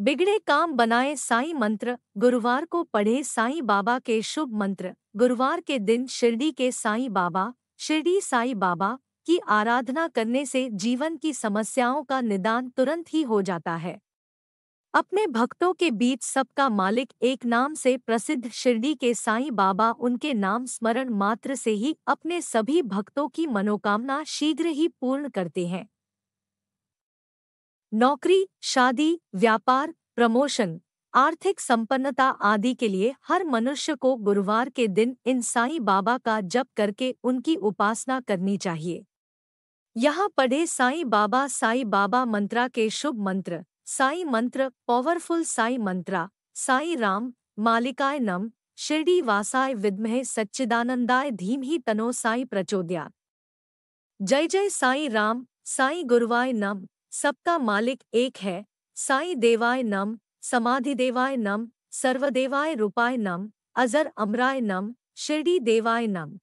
बिगड़े काम बनाए साई मंत्र गुरुवार को पढ़े साईं बाबा के शुभ मंत्र गुरुवार के दिन शिरडी के साईं बाबा शिरडी साईं बाबा की आराधना करने से जीवन की समस्याओं का निदान तुरंत ही हो जाता है अपने भक्तों के बीच सबका मालिक एक नाम से प्रसिद्ध शिरडी के साईं बाबा उनके नाम स्मरण मात्र से ही अपने सभी भक्तों की मनोकामना शीघ्र ही पूर्ण करते हैं नौकरी शादी व्यापार प्रमोशन आर्थिक संपन्नता आदि के लिए हर मनुष्य को गुरुवार के दिन इन साई बाबा का जप करके उनकी उपासना करनी चाहिए यहाँ पढ़े साई बाबा साई बाबा मंत्रा के शुभ मंत्र साई मंत्र पावरफुल साई मंत्रा साई राम मालिकाय नम शिरडी वासाय विद्महे सच्चिदानंदाय धीमहि तनो साई प्रचोदया जय जय साई राम साई गुरुवाय नम सबका मालिक एक है साई देवाय नम समाधि देवाय नम सर्वदेवाय रूपाय नम अजर अमराय नम शिरडी देवाय नम